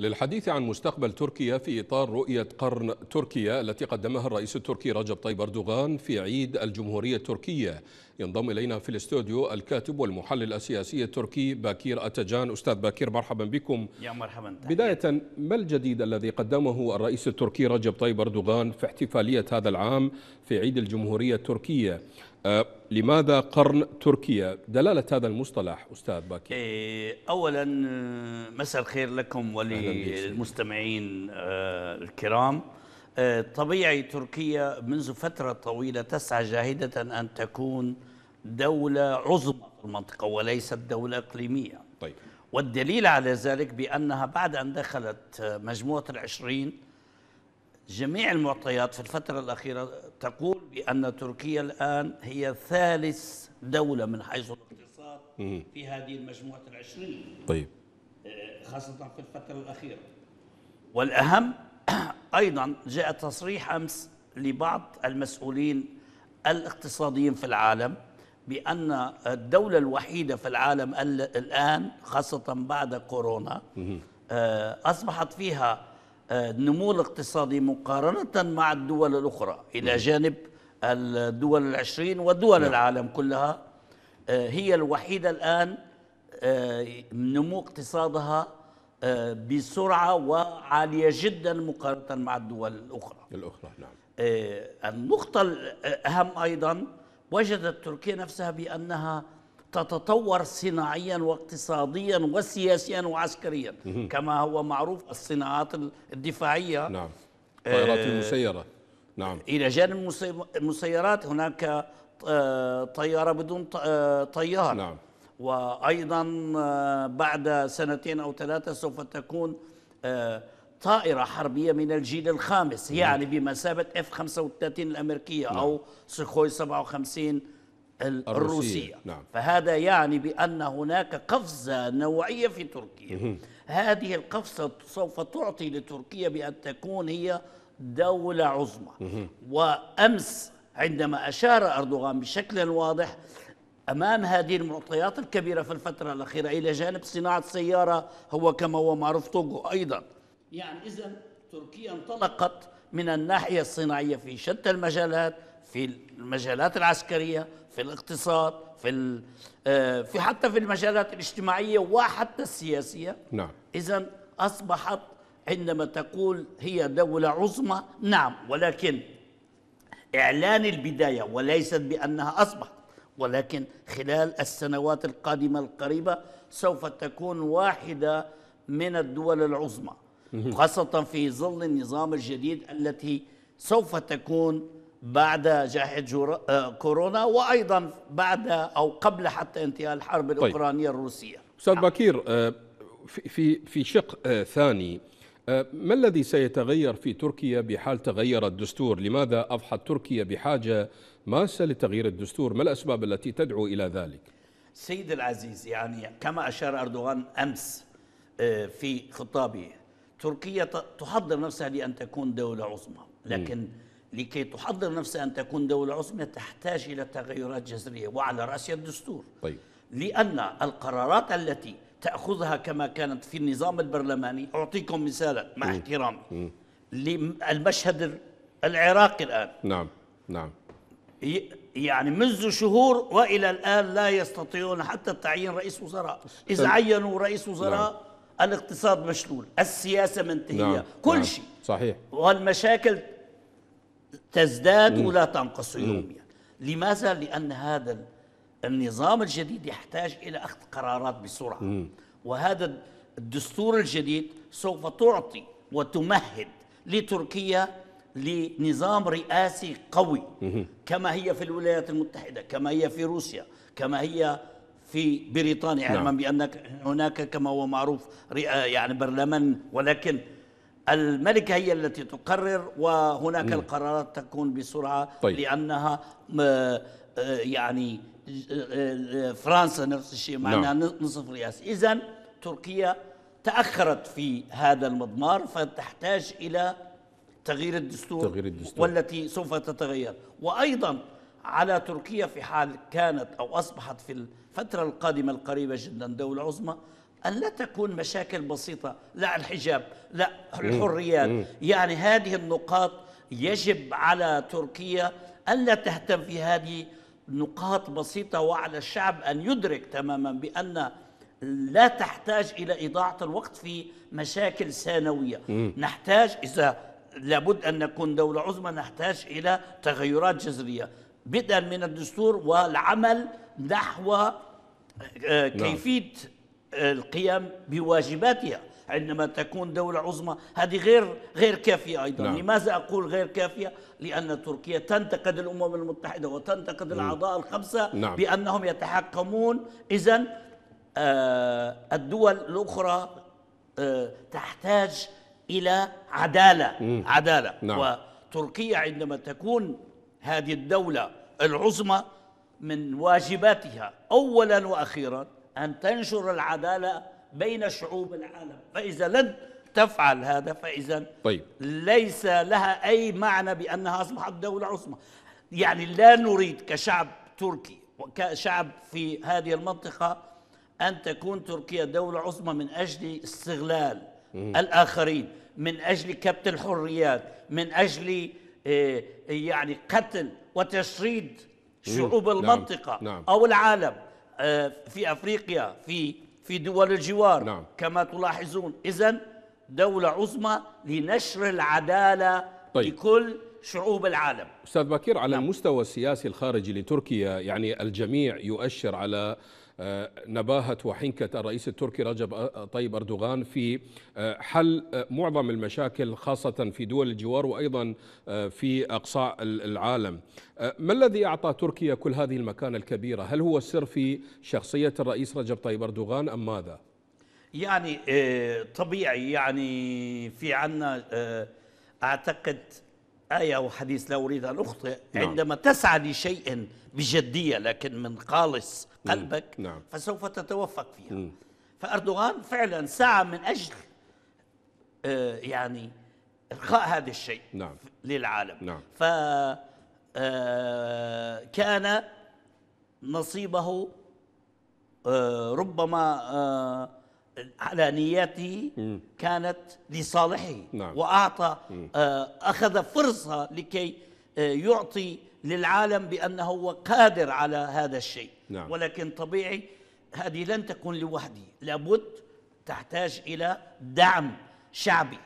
للحديث عن مستقبل تركيا في إطار رؤية قرن تركيا التي قدمها الرئيس التركي رجب طيب أردوغان في عيد الجمهورية التركية ينضم إلينا في الاستوديو الكاتب والمحلل السياسي التركي باكير أتجان أستاذ باكير مرحبا بكم يا مرحبا بداية ما الجديد الذي قدمه الرئيس التركي رجب طيب أردوغان في احتفالية هذا العام في عيد الجمهورية التركية آه، لماذا قرن تركيا دلالة هذا المصطلح أستاذ باكي إيه، أولا آه، مساء الخير لكم وللمستمعين آه، الكرام طبيعي تركيا منذ فترة طويلة تسعى جاهدة أن تكون دولة عظمى في المنطقة وليست دولة إقليمية طيب. والدليل على ذلك بأنها بعد أن دخلت مجموعة العشرين جميع المعطيات في الفترة الأخيرة تقول بأن تركيا الآن هي ثالث دولة من حيث الاقتصاد في هذه المجموعة العشرين طيب آه، خاصة في الفترة الأخيرة والأهم أيضا جاء تصريح أمس لبعض المسؤولين الاقتصاديين في العالم بأن الدولة الوحيدة في العالم الآن خاصة بعد كورونا آه، أصبحت فيها النمو الاقتصادي مقارنة مع الدول الأخرى إلى نعم. جانب الدول العشرين ودول نعم. العالم كلها آه، هي الوحيدة الآن آه، نمو اقتصادها آه، بسرعة وعالية جدا مقارنة مع الدول الأخرى الأخرى نعم النقطة الأهم أيضا وجدت تركيا نفسها بأنها تتطور صناعيا واقتصاديا وسياسيا وعسكريا كما هو معروف الصناعات الدفاعية نعم آه، الطائرات المسيرة نعم إلى جانب المسيرات هناك آه، طيارة بدون آه، طيار نعم وأيضا بعد سنتين أو ثلاثة سوف تكون طائرة حربية من الجيل الخامس يعني بمثابة F-35 الأمريكية نعم. أو سخوي 57 الروسية, الروسية. نعم. فهذا يعني بأن هناك قفزة نوعية في تركيا هذه القفزة سوف تعطي لتركيا بأن تكون هي دولة عظمى وأمس عندما أشار أردوغان بشكل واضح أمام هذه المعطيات الكبيرة في الفترة الأخيرة إلى جانب صناعة سيارة هو كما هو معروف طوغو أيضا يعني إذا تركيا انطلقت من الناحية الصناعية في شتى المجالات في المجالات العسكرية في الاقتصاد في آه، في حتى في المجالات الاجتماعية وحتى السياسية نعم إذا أصبحت عندما تقول هي دولة عظمى نعم ولكن إعلان البداية وليست بأنها أصبحت ولكن خلال السنوات القادمة القريبة سوف تكون واحدة من الدول العظمى خاصة في ظل النظام الجديد التي سوف تكون بعد جائحة آه، كورونا وأيضا بعد أو قبل حتى انتهاء الحرب طيب. الأوكرانية طيب. الروسية أستاذ نعم. بكير آه، في في شق آه، ثاني ما الذي سيتغير في تركيا بحال تغير الدستور؟ لماذا أضحت تركيا بحاجة ماسة لتغيير الدستور؟ ما الأسباب التي تدعو إلى ذلك؟ سيد العزيز يعني كما أشار أردوغان أمس في خطابه تركيا تحضر نفسها لأن تكون دولة عظمى لكن م. لكي تحضر نفسها أن تكون دولة عظمى تحتاج إلى تغيرات جذرية وعلى رأسها الدستور طيب. لأن القرارات التي تأخذها كما كانت في النظام البرلماني أعطيكم مثالا مع احترامي للمشهد العراقي الآن نعم نعم يعني منذ شهور والى الان لا يستطيعون حتى تعيين رئيس وزراء اذا طيب. عينوا رئيس نعم. وزراء نعم. الاقتصاد مشلول السياسه منتهيه نعم. كل نعم. شيء صحيح والمشاكل تزداد ولا تنقص يوميا لماذا؟ لأن هذا النظام الجديد يحتاج إلى أخذ قرارات بسرعة وهذا الدستور الجديد سوف تعطي وتمهد لتركيا لنظام رئاسي قوي كما هي في الولايات المتحدة كما هي في روسيا كما هي في بريطانيا علما نعم. بأن هناك كما هو معروف يعني برلمان ولكن الملكة هي التي تقرر وهناك مم. القرارات تكون بسرعة طيب. لأنها آه، يعني آه، آه، فرنسا نفس الشيء معناها نعم. نصف رئاس إذا تركيا تأخرت في هذا المضمار فتحتاج إلى تغيير الدستور, تغيير الدستور والتي سوف تتغير وأيضا على تركيا في حال كانت أو أصبحت في الفترة القادمة القريبة جدا دولة عظمى أن لا تكون مشاكل بسيطة لا الحجاب لا الحريات يعني هذه النقاط يجب على تركيا ألا تهتم في هذه نقاط بسيطة وعلى الشعب أن يدرك تماما بأن لا تحتاج إلى إضاعة الوقت في مشاكل ثانوية نحتاج إذا لابد أن نكون دولة عظمى نحتاج إلى تغيرات جذرية بدءا من الدستور والعمل نحو آه، نعم. كيفية القيام بواجباتها عندما تكون دولة عظمى هذه غير غير كافية أيضا نعم. لماذا أقول غير كافية لأن تركيا تنتقد الأمم المتحدة وتنتقد الأعضاء الخمسة نعم. بأنهم يتحكمون إذا آه، الدول الأخرى آه، تحتاج إلى عدالة مم. نعم. عدالة نعم. وتركيا عندما تكون هذه الدولة العظمى من واجباتها أولا وأخيرا أن تنشر العدالة بين شعوب العالم فإذا لن تفعل هذا فإذا طيب. ليس لها أي معنى بأنها أصبحت دولة عظمى يعني لا نريد كشعب تركي وكشعب في هذه المنطقة أن تكون تركيا دولة عظمى من أجل استغلال مم. الآخرين من أجل كبت الحريات من أجل آه، يعني قتل وتشريد شعوب نعم. المنطقة نعم. نعم. أو العالم آه، في افريقيا في في دول الجوار نعم. كما تلاحظون اذا دوله عظمى لنشر العداله طيب. لكل شعوب العالم استاذ بكير على نعم. المستوى السياسي الخارجي لتركيا يعني الجميع يؤشر على آه، نباهة وحنكة الرئيس التركي رجب آه، طيب أردوغان في آه، حل معظم المشاكل خاصة في دول الجوار وأيضا في أقصاء العالم ما الذي أعطى تركيا كل هذه المكانة الكبيرة؟ هل هو السر في شخصية الرئيس رجب طيب أردوغان أم ماذا؟ يعني طبيعي يعني في عنا أعتقد آية أو حديث لا أريد أن أخطئ نعم. عندما تسعى لشيء بجدية لكن من خالص قلبك نعم. فسوف تتوفق فيها مم. فأردوغان فعلا سعى من أجل آه يعني إرخاء هذا الشيء نعم. للعالم نعم. ف آه، كان نصيبه آه ربما آه على كانت لصالحه نعم. وأعطى آه، أخذ فرصة لكي آه، يعطي للعالم بأنه هو قادر على هذا الشيء نعم. ولكن طبيعي هذه لن تكون لوحدي لابد تحتاج إلى دعم شعبي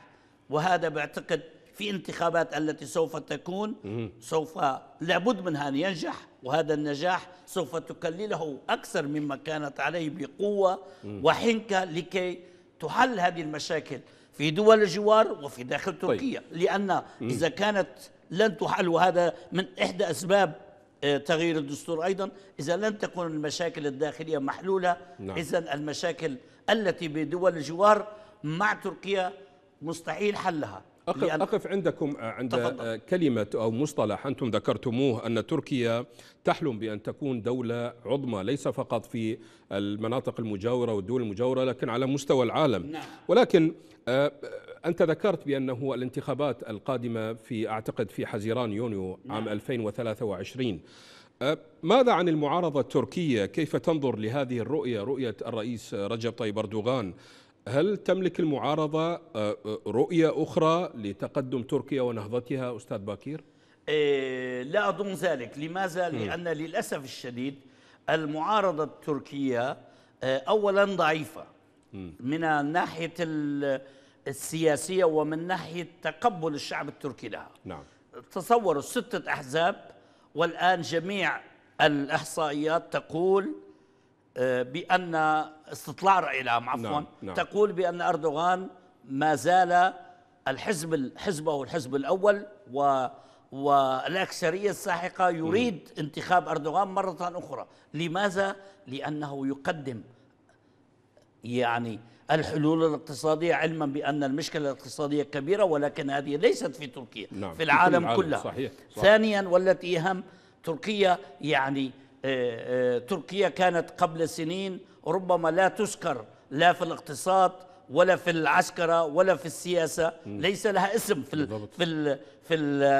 وهذا بعتقد في انتخابات التي سوف تكون سوف لابد منها أن ينجح وهذا النجاح سوف تكلله أكثر مما كانت عليه بقوة وحنكة لكي تحل هذه المشاكل في دول الجوار وفي داخل طيب. تركيا لأن إذا كانت لن تحل وهذا من إحدى أسباب آه، تغيير الدستور أيضا إذا لن تكون المشاكل الداخلية محلولة نعم. إذا المشاكل التي بدول الجوار مع تركيا مستحيل حلها أقف, لأن أقف عندكم آه، عند آه، تفضل. كلمة أو مصطلح أنتم ذكرتموه أن تركيا تحلم بأن تكون دولة عظمى ليس فقط في المناطق المجاورة والدول المجاورة لكن على مستوى العالم نعم. ولكن آه، أنت ذكرت بأنه الانتخابات القادمة في أعتقد في حزيران يونيو نعم. عام 2023 ماذا عن المعارضة التركية كيف تنظر لهذه الرؤية رؤية الرئيس رجب طيب أردوغان هل تملك المعارضة آه، آه، رؤية أخرى لتقدم تركيا ونهضتها أستاذ باكير؟ آه، لا أظن ذلك لماذا؟ لأن للأسف الشديد المعارضة التركية أولا ضعيفة من ناحية السياسية ومن ناحية تقبل الشعب التركي لها نعم. تصوروا ستة أحزاب والآن جميع الإحصائيات تقول آه، بأن استطلاع رأي العام عفوا نعم. نعم. تقول بأن أردوغان ما زال الحزب حزبه الحزب الأول و والأكثرية الساحقة يريد م. انتخاب أردوغان مرة أخرى لماذا؟ لأنه يقدم يعني الحلول الاقتصادية علما بأن المشكلة الاقتصادية كبيرة ولكن هذه ليست في تركيا نعم. في العالم, في العالم كله صحيح. صحيح. ثانيا والتي أهم تركيا يعني آه، آه، تركيا كانت قبل سنين ربما لا تذكر لا في الاقتصاد ولا في العسكرة ولا في السياسة م. ليس لها اسم في في في,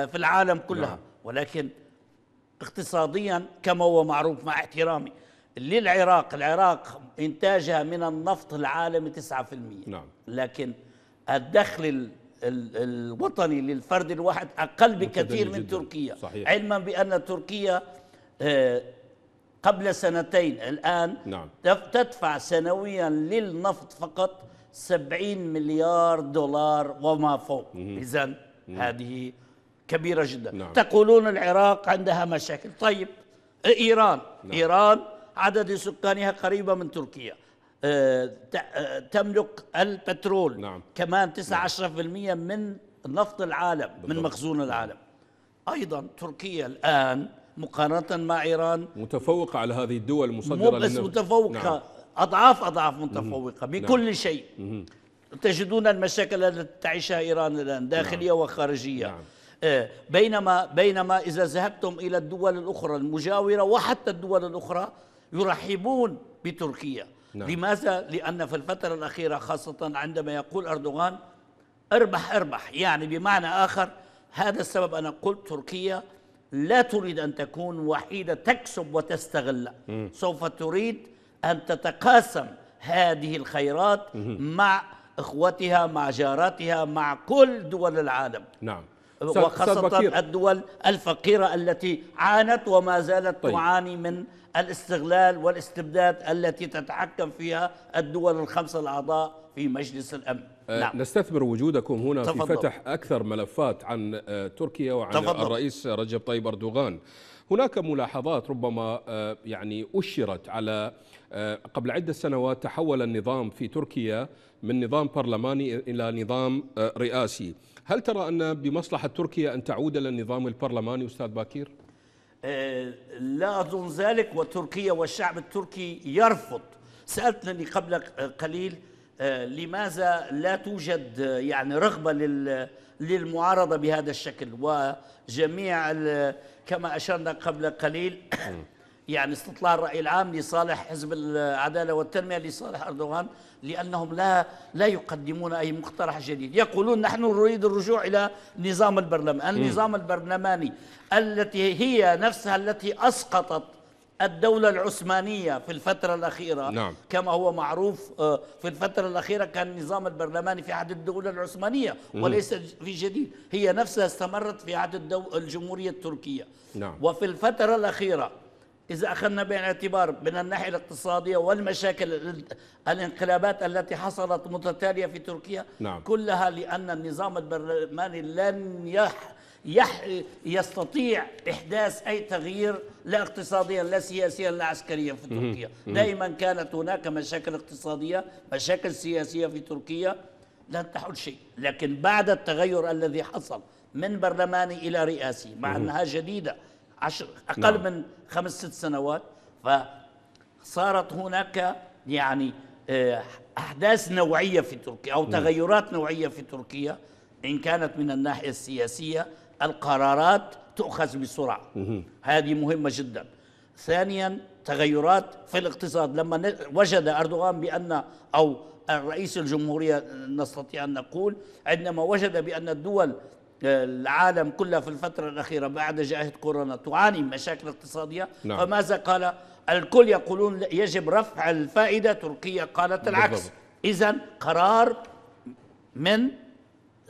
في العالم كلها نعم. ولكن اقتصاديا كما هو معروف مع احترامي للعراق العراق إنتاجها من النفط العالمي 9% نعم. لكن الدخل الوطني للفرد الواحد أقل بكثير من جداً. تركيا صحيح. علما بأن تركيا آه، قبل سنتين الآن نعم. تدفع سنويا للنفط فقط 70 مليار دولار وما فوق إذا هذه كبيرة جدا نعم. تقولون العراق عندها مشاكل طيب آه، إيران نعم. إيران عدد سكانها قريبة من تركيا آه, آه، تملك البترول نعم. كمان 19% نعم. من نفط العالم بالضبط. من مخزون العالم أيضا تركيا الآن مقارنة مع إيران متفوقة على هذه الدول المصدرة مو بس متفوقة نعم. أضعاف أضعاف متفوقة نعم. بكل نعم. شيء مم. تجدون المشاكل التي تعيشها إيران الآن نعم. داخلية نعم. وخارجية نعم. آه، بينما بينما إذا ذهبتم إلى الدول الأخرى المجاورة وحتى الدول الأخرى يرحبون بتركيا نعم. لماذا؟ لأن في الفترة الأخيرة خاصة عندما يقول أردوغان اربح اربح يعني بمعنى آخر هذا السبب أنا قلت تركيا لا تريد أن تكون وحيدة تكسب وتستغل م. سوف تريد أن تتقاسم هذه الخيرات م. مع إخوتها مع جاراتها مع كل دول العالم نعم وخاصة الدول الفقيرة التي عانت وما زالت طيب. تعاني من الاستغلال والاستبداد التي تتحكم فيها الدول الخمسة الأعضاء في مجلس الأمن آه، نعم. نستثمر وجودكم هنا تفضل. في فتح أكثر ملفات عن آه، تركيا وعن تفضل. الرئيس رجب طيب أردوغان هناك ملاحظات ربما آه، يعني أشرت على قبل عدة سنوات تحول النظام في تركيا من نظام برلماني إلى نظام رئاسي هل ترى أن بمصلحة تركيا أن تعود إلى النظام البرلماني أستاذ باكير؟ لا أظن ذلك وتركيا والشعب التركي يرفض سألتني قبل قليل آه، لماذا لا توجد آه، يعني رغبه للمعارضه بهذا الشكل وجميع كما اشرنا قبل قليل يعني استطلاع الراي العام لصالح حزب العداله والتنميه لصالح اردوغان لانهم لا لا يقدمون اي مقترح جديد، يقولون نحن نريد الرجوع الى نظام البرلمان، النظام البرلماني التي هي نفسها التي اسقطت الدولة العثمانية في الفترة الأخيرة نعم. كما هو معروف آه، في الفترة الأخيرة كان النظام البرلماني في عهد الدولة العثمانية وليس في جديد هي نفسها استمرت في عهد الجمهورية التركية نعم. وفي الفترة الأخيرة إذا أخذنا بعين الاعتبار من الناحية الاقتصادية والمشاكل الانقلابات التي حصلت متتالية في تركيا نعم. كلها لأن النظام البرلماني لن يح يح يستطيع احداث اي تغيير لا اقتصاديا لا سياسيا لا عسكريا في تركيا، دائما كانت هناك مشاكل اقتصاديه، مشاكل سياسيه في تركيا لن تحل شيء، لكن بعد التغير الذي حصل من برلماني الى رئاسي مع انها جديده عشر اقل نعم. من خمس ست سنوات فصارت هناك يعني آه، احداث نوعيه في تركيا او تغيرات نوعيه في تركيا ان كانت من الناحيه السياسيه القرارات تؤخذ بسرعة هذه مهمة جدا ثانيا تغيرات في الاقتصاد لما وجد أردوغان بأن أو الرئيس الجمهورية نستطيع أن نقول عندما وجد بأن الدول آه، العالم كلها في الفترة الأخيرة بعد جائحة كورونا تعاني من مشاكل اقتصادية نعم. فماذا قال الكل يقولون يجب رفع الفائدة تركيا قالت العكس إذا قرار من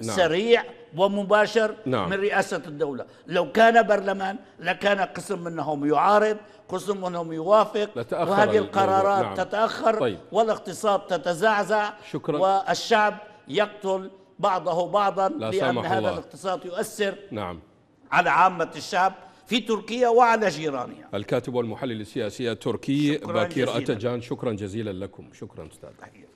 نعم. سريع ومباشر نعم. من رئاسة الدولة لو كان برلمان لكان قسم منهم يعارض قسم منهم يوافق وهذه القرارات نعم. تتأخر طيب. والاقتصاد تتزعزع شكرا. والشعب يقتل بعضه بعضا لا لأن هذا الله. الاقتصاد يؤثر نعم. على عامة الشعب في تركيا وعلى جيرانها الكاتب والمحلل السياسي التركي باكير جزيلا. أتجان شكرا جزيلا لكم شكرا أستاذ